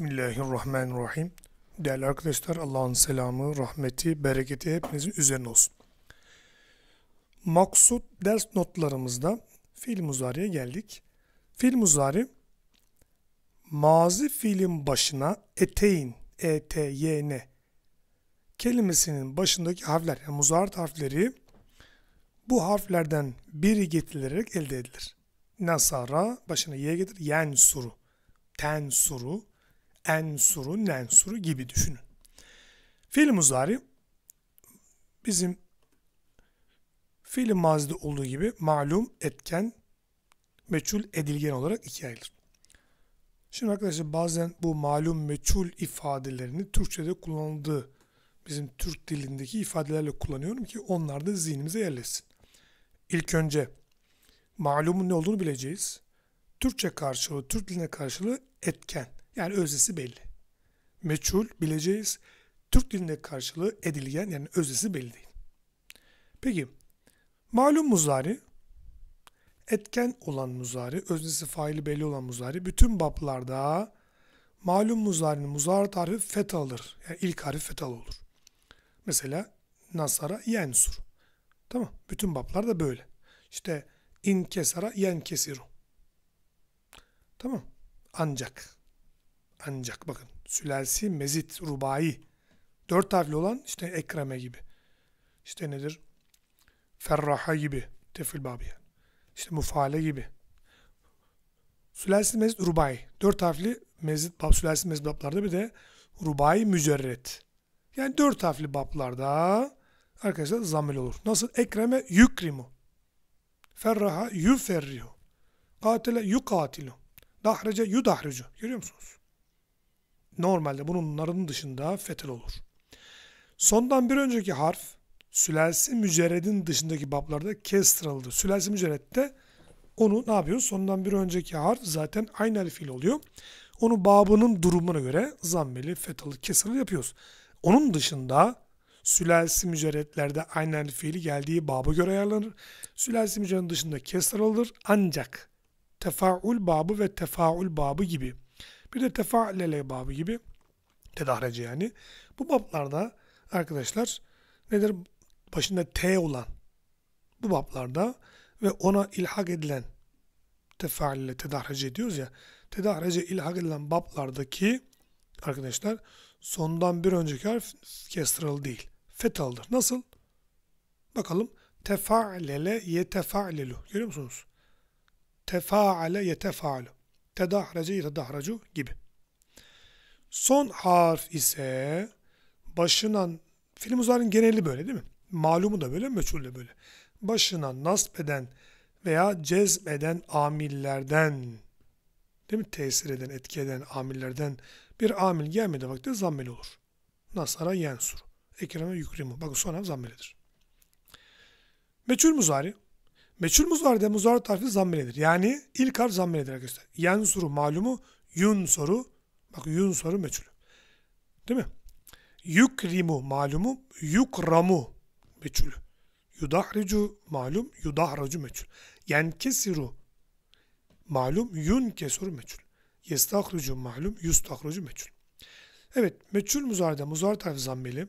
Bismillahirrahmanirrahim. Değerli arkadaşlar Allah'ın selamı, rahmeti, bereketi hepinizin üzerine olsun. Maksut ders notlarımızda fiil muzariye geldik. Fiil muzari mazi fiilin başına eteyn, e t y n kelimesinin başındaki harfler yani muzarat harfleri bu harflerden biri getirilerek elde edilir. Nasara başına y getir, yen suru ten suru ensuru, nensuru gibi düşünün. Fiil muzari bizim fiil mazide olduğu gibi malum, etken, meçhul, edilgen olarak ikiye ayrılır. Şimdi arkadaşlar bazen bu malum meçhul ifadelerini Türkçe'de kullanıldığı bizim Türk dilindeki ifadelerle kullanıyorum ki onlar da zihnimize yerleşsin. İlk önce malumun ne olduğunu bileceğiz. Türkçe karşılığı, Türk diline karşılığı etken. Yani öznesi belli. Meçhul bileceğiz. Türk dilinde karşılığı edilgen yani öznesi belli değil. Peki malum muzari etken olan muzari, öznesi faili belli olan muzari bütün bablarda malum muzarinin muzar tarifi feta alır. Yani ilk harfi fetal olur. Mesela nasara yensur. Tamam. Bütün bablar da böyle. İşte in kesara yen kesiru. Tamam. Ancak ancak bakın sülalsi, mezit, rubai dört harfli olan işte ekreme gibi. işte nedir? Ferraha gibi. Tefil babi yani. İşte mufale gibi. Sülalsi mezit rubai. Dört harfli mezit, bab, sülalsi mezit bablarda bir de rubai mücerret. Yani dört harfli bablarda arkadaşlar zamil olur. Nasıl? Ekreme yükrimu. Ferraha yuferrihu. Katile yukatilu. Dahrece yudahricu. Görüyor musunuz? normalde bununların dışında fetil olur. Sondan bir önceki harf sülalsi mücerredin dışındaki bablarda kestırıldı. Sülalsi mücerredde onu ne yapıyoruz? Sondan bir önceki harf zaten aynı harfiyle oluyor. Onu babının durumuna göre zammeli, fetalı, kesralı yapıyoruz. Onun dışında sülalsi mücerretlerde aynı fiili geldiği baba göre ayarlanır. Sülalsi mücerredin dışında kesralıdır ancak tefaul babı ve tefaul babı gibi bir de tefaallele babı gibi tedahrece yani. Bu bablarda arkadaşlar nedir? Başında T olan bu bablarda ve ona ilhak edilen tefaalle tedahrece diyoruz ya. Tedahrece ilhak edilen bablardaki arkadaşlar sondan bir önceki harf kesralı değil. fetaldır Nasıl? Bakalım. Tefa'lele yetefa'lelu. Görüyor musunuz? Tefa'ale yetefa'lu tedahracu yetedahracu gibi. Son harf ise başından film uzarın geneli böyle değil mi? Malumu da böyle, meçhul de böyle. Başına nasp eden veya cezbeden amillerden değil mi? Tesir eden, etki eden amillerden bir amil gelmedi vakte zammeli olur. Nasara yensur. Ekreme yükrimu. Bakın son harf zammelidir. Meçhul muzari Meçhul muzarda muzar tarifi zammeledir. Yani ilk harf zammeledir arkadaşlar. Yen soru malumu, yun soru. Bak yun soru meçhul. Değil mi? Yukrimu malumu, yukramu meçhul. Yudahricu malum, yudahracu meçhul. Yenkesiru malum, yun kesuru meçhul. Yestahrucu malum, yustahrucu meçhul. Evet, meçhul muzarda muzar tarifi zammeli.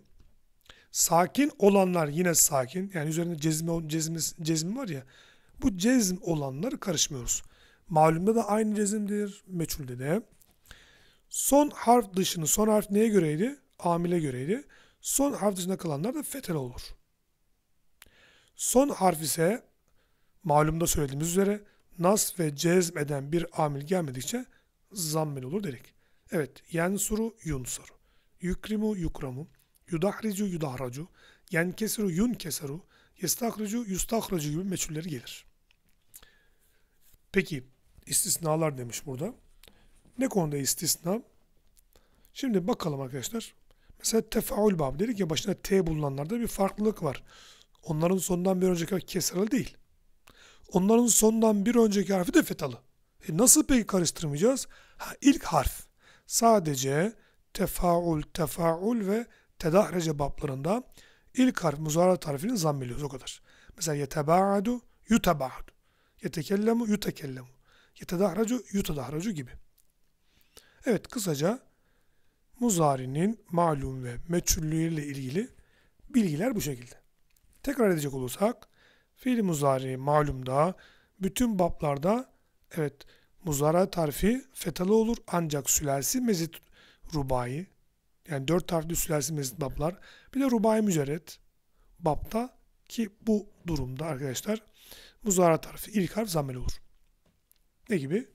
Sakin olanlar yine sakin. Yani üzerinde cezme, cezim cezim var ya. Bu cezim olanları karışmıyoruz. Malumda da aynı cezimdir. Meçhulde de. Son harf dışını, son harf neye göreydi? Amile göreydi. Son harf dışında kalanlar da fetel olur. Son harf ise malumda söylediğimiz üzere nas ve cezm eden bir amil gelmedikçe zammel olur dedik. Evet, yani yunsuru yun soru. Yükrimu yukramu. Yudahricu yudahracu. Yenkesiru yun keseru. Yestahricu yustahracu gibi meçhulleri gelir. Peki istisnalar demiş burada. Ne konuda istisna? Şimdi bakalım arkadaşlar. Mesela tefaül bab dedik ki başına T bulunanlarda bir farklılık var. Onların sondan bir önceki harfi değil. Onların sondan bir önceki harfi de fetalı. E nasıl peki karıştırmayacağız? Ha, ilk harf. Sadece tefaül, tefaül ve tedahrece bablarında ilk harf muzara harfinin zammeliyoruz o kadar. Mesela yetebaadu, yutebaadu. Yetekellemu, yutekellemu. Yetedahracu, yutedahracu gibi. Evet kısaca muzarinin malum ve meçhullüğüyle ilgili bilgiler bu şekilde. Tekrar edecek olursak fiil muzari malumda bütün bablarda evet muzara tarifi fetalı olur ancak sülersi mezit rubayı yani dört harfli sülalesi mezbaplar. Bir de rubai mücerret bapta ki bu durumda arkadaşlar muzarat harfi ilk harf zamel olur. Ne gibi?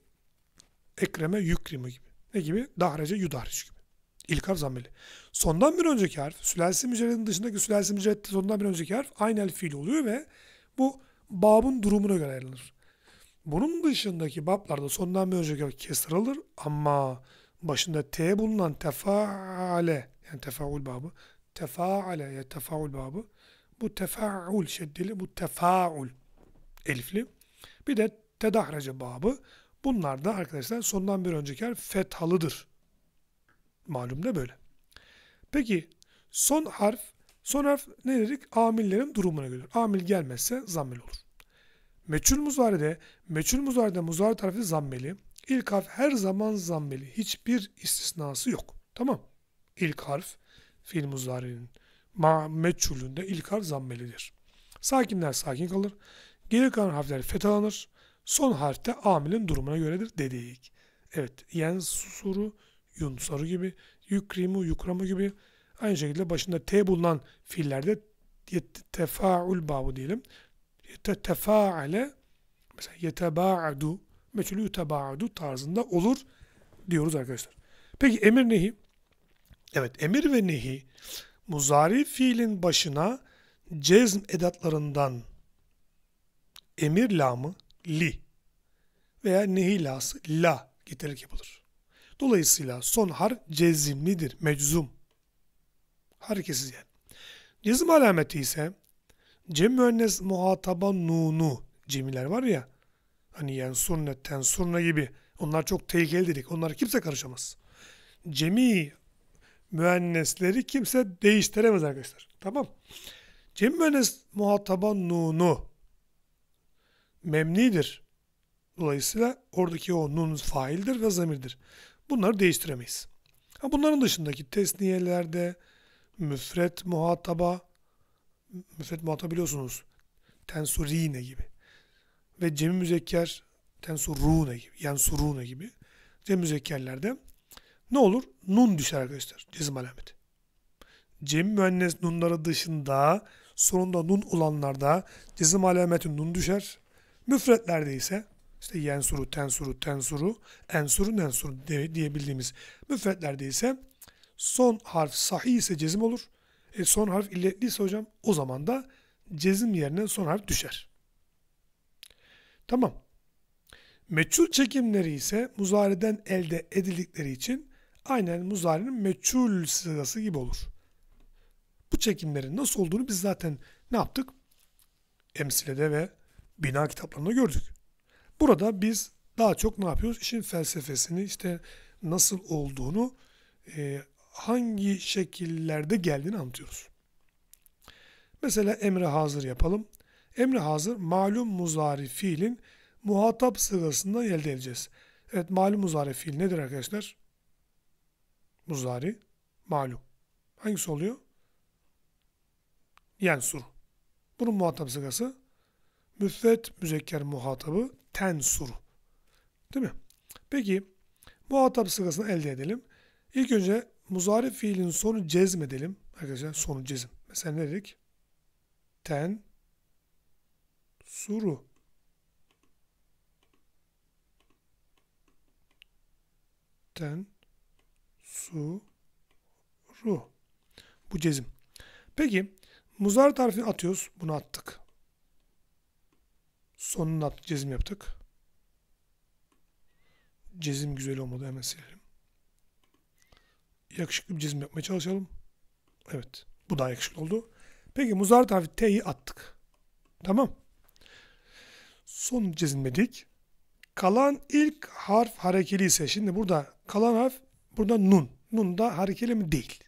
Ekreme yükrimi gibi. Ne gibi? Dahrece yudahriç gibi. İlk harf zameli. Sondan bir önceki harf, sülalesi mücerredin dışındaki sülalesi mücerredin sondan bir önceki harf aynel fiil oluyor ve bu babın durumuna göre ayrılır. Bunun dışındaki bablarda sondan bir önceki harf kesir alır ama başında T bulunan tefaale yani tefaul babı tefaale ya yani tefaul babı bu tefaul şeddeli bu tefaul elifli bir de tedahrece babı bunlar da arkadaşlar sondan bir önceki harf fethalıdır. Malum da böyle. Peki son harf son harf ne dedik? Amillerin durumuna göre. Amil gelmezse zammel olur. Meçhul muzarede, meçhul muzarede muzar tarafı zammeli. İlk harf her zaman zammeli. Hiçbir istisnası yok. Tamam. İlk harf fiil muzari'nin ma meçhulünde ilk harf zammelidir. Sakinler sakin kalır. Geri kalan harfler fethalanır. Son harfte amilin durumuna göredir dedik. Evet. Yen suru yun soru gibi. Yukrimu yukramu gibi. Aynı şekilde başında T bulunan fiillerde tefaul babu diyelim. tefaale mesela yetebaadu meçhulü tebaadu tarzında olur diyoruz arkadaşlar. Peki emir nehi? Evet emir ve nehi muzari fiilin başına cezm edatlarından emir lamı li veya nehi lası la getirerek yapılır. Dolayısıyla son har cezimlidir, meczum. Hareketsiz yani. Cezim alameti ise cem müennes muhataba nunu cemiler var ya Hani yani sunne, tensurne gibi. Onlar çok tehlikeli dedik. Onlara kimse karışamaz. Cemi müennesleri kimse değiştiremez arkadaşlar. Tamam. Cem müennes muhataba nunu memnidir. Dolayısıyla oradaki o nun faildir ve zamirdir. Bunları değiştiremeyiz. Ha bunların dışındaki tesniyelerde müfret muhataba müfret muhataba biliyorsunuz tensurine gibi ve Cem-i Müzekker Tensurrune gibi, Yansurrune gibi cem Müzekkerlerde ne olur? Nun düşer arkadaşlar. Cezim alameti. Cem müennes nunları dışında sonunda nun olanlarda cezim alameti nun düşer. Müfretlerde ise işte yensuru, tensuru, tensuru, ensuru, nensuru diye bildiğimiz müfretlerde ise son harf sahih ise cezim olur. E son harf illetliyse hocam o zaman da cezim yerine son harf düşer. Tamam. Meçhul çekimleri ise muzariden elde edildikleri için aynen muzarinin meçhul sırası gibi olur. Bu çekimlerin nasıl olduğunu biz zaten ne yaptık? Emsilede ve bina kitaplarında gördük. Burada biz daha çok ne yapıyoruz? İşin felsefesini işte nasıl olduğunu e, hangi şekillerde geldiğini anlatıyoruz. Mesela emre hazır yapalım. Emri hazır malum muzari fiilin muhatap sırasından elde edeceğiz. Evet malum muzari fiil nedir arkadaşlar? Muzari malum. Hangisi oluyor? Yensur. Bunun muhatap sırası. müfret müzekker muhatabı tensur. Değil mi? Peki muhatap sırasını elde edelim. İlk önce muzari fiilin sonu cezmedelim. Arkadaşlar sonu cezim. Mesela ne dedik? Ten Suru. Ten. Su. Ru. Bu cezim. Peki muzar tarifini atıyoruz. Bunu attık. Sonunu attık. Cezim yaptık. Cezim güzel olmadı. Hemen silelim. Yakışıklı bir cezim yapmaya çalışalım. Evet. Bu daha yakışıklı oldu. Peki muzar tarifi T'yi attık. Tamam. Son çizmedik. Kalan ilk harf harekeli ise şimdi burada kalan harf burada nun. Nun da harekeli mi? Değil.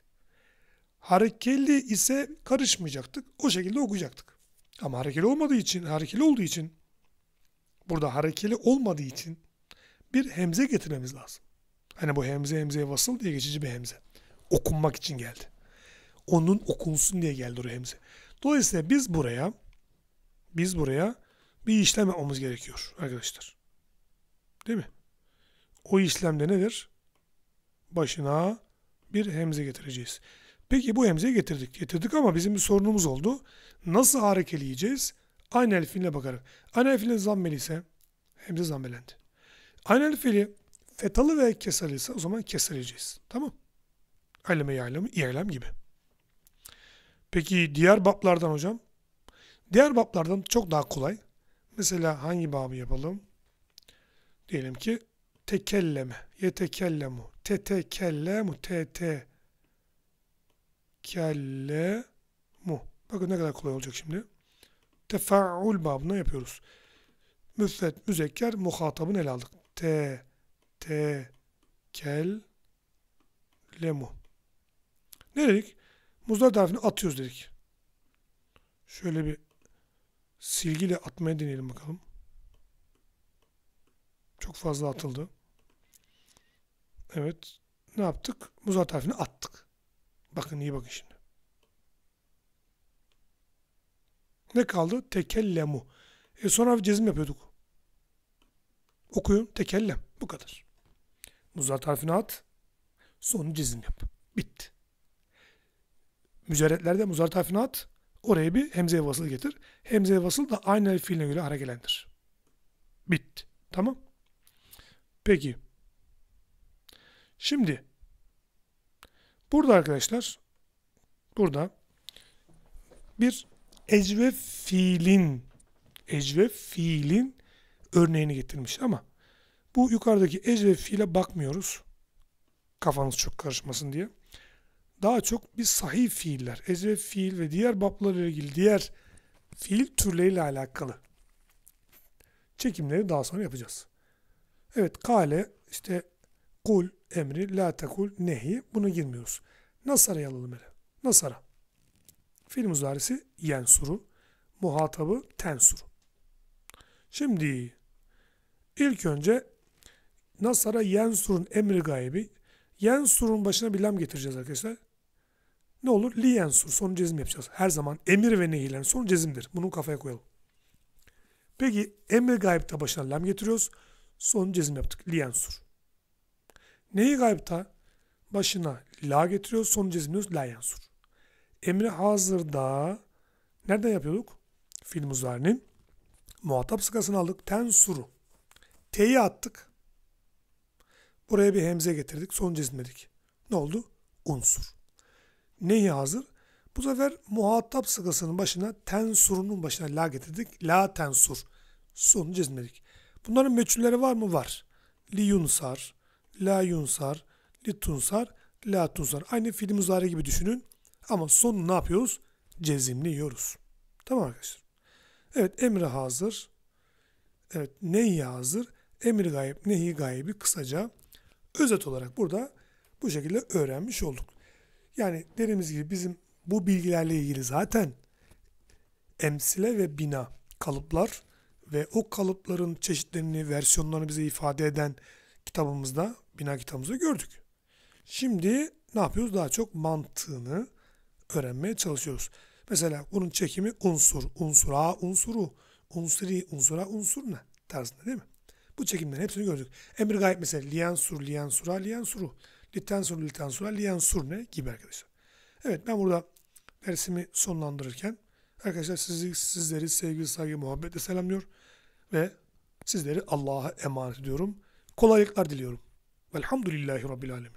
Harekeli ise karışmayacaktık. O şekilde okuyacaktık. Ama harekeli olmadığı için, harekeli olduğu için burada harekeli olmadığı için bir hemze getirmemiz lazım. Hani bu hemze hemzeye vasıl diye geçici bir hemze. Okunmak için geldi. Onun okunsun diye geldi oraya hemze. Dolayısıyla biz buraya biz buraya bir işlem yapmamız gerekiyor arkadaşlar. Değil mi? O işlemde nedir? Başına bir hemze getireceğiz. Peki bu hemzeyi getirdik. Getirdik ama bizim bir sorunumuz oldu. Nasıl harekeleyeceğiz? Aynı fiiline bakarak. Aynı fiilin zammeli ise hemze zammelendi. Aynel fiili fetalı ve kesal ise o zaman kesileceğiz. Tamam. Aleme yaylem, yaylem gibi. Peki diğer bablardan hocam? Diğer bablardan çok daha kolay. Mesela hangi babı yapalım? Diyelim ki tekelleme, yetekellemu, tetekellemu, tete mu. Bakın ne kadar kolay olacak şimdi. Tefaul babına yapıyoruz. Müfret, müzekker, muhatabını ele aldık. Te, te, kel, lemu. Ne dedik? Muzlar harfini atıyoruz dedik. Şöyle bir silgiyle atmaya deneyelim bakalım. Çok fazla atıldı. Evet. Ne yaptık? Muzat harfini attık. Bakın iyi bakın şimdi. Ne kaldı? Tekellemu. E son harf cezim yapıyorduk. Okuyun. Tekellem. Bu kadar. Muzat harfini at. Sonu cezim yap. Bitti. Mücerretlerde muzart harfini at. Oraya bir hemze vasıl getir. Hemze vasıl da aynı fiiline göre hareketlendir. gelendir. Bitti. Tamam. Peki. Şimdi burada arkadaşlar burada bir ecve fiilin ecve fiilin örneğini getirmiş ama bu yukarıdaki ecve fiile bakmıyoruz. Kafanız çok karışmasın diye daha çok bir sahih fiiller, ezbe fiil ve diğer bablarla ilgili diğer fiil türleriyle alakalı çekimleri daha sonra yapacağız. Evet, kale, işte kul emri, la tekul, nehi buna girmiyoruz. Nasara alalım hele. Nasara. Fiil muzarisi yensuru, muhatabı tensuru. Şimdi ilk önce Nasara Yensur'un emri gaybi. Yensur'un başına bir lam getireceğiz arkadaşlar. Ne olur? Liyen sur. Sonu cezim yapacağız. Her zaman emir ve nehirlerin sonu cezimdir. Bunu kafaya koyalım. Peki emir gayipte başına lem getiriyoruz. Sonu cezim yaptık. Liyen sur. Neyi gayipta? Başına la getiriyoruz. Sonu cezim diyoruz. La yansur. Emri hazırda nereden yapıyorduk? Fil muzarinin muhatap sıkasını aldık. tensuru suru. T'yi attık. Buraya bir hemze getirdik. Son cezmedik. Ne oldu? Unsur. Neyi hazır? Bu sefer muhatap sıgasının başına tensurunun başına la getirdik. La tensur. Sunu cezmedik. Bunların meçhulleri var mı? Var. Li yunsar, la yunsar, li tunsar, la tunsar. Aynı fiil muzari gibi düşünün. Ama sonu ne yapıyoruz? Cezimliyoruz. Tamam arkadaşlar. Evet emri hazır. Evet neyi hazır? Emir gayb, nehi gaybi kısaca özet olarak burada bu şekilde öğrenmiş olduk. Yani dediğimiz gibi bizim bu bilgilerle ilgili zaten emsile ve bina kalıplar ve o kalıpların çeşitlerini, versiyonlarını bize ifade eden kitabımızda, bina kitabımızda gördük. Şimdi ne yapıyoruz? Daha çok mantığını öğrenmeye çalışıyoruz. Mesela bunun çekimi unsur, unsura, unsuru, unsuri, unsura, unsur ne tarzında değil mi? Bu çekimlerin hepsini gördük. Emir gayet mesela liyansur, liyansura, liyansuru. Littensur litensura liyen ne? gibi arkadaşlar. Evet ben burada dersimi sonlandırırken arkadaşlar sizi, sizleri sevgi, saygı, muhabbetle selamlıyor ve sizleri Allah'a emanet ediyorum. Kolaylıklar diliyorum. Velhamdülillahi Rabbil Alemin.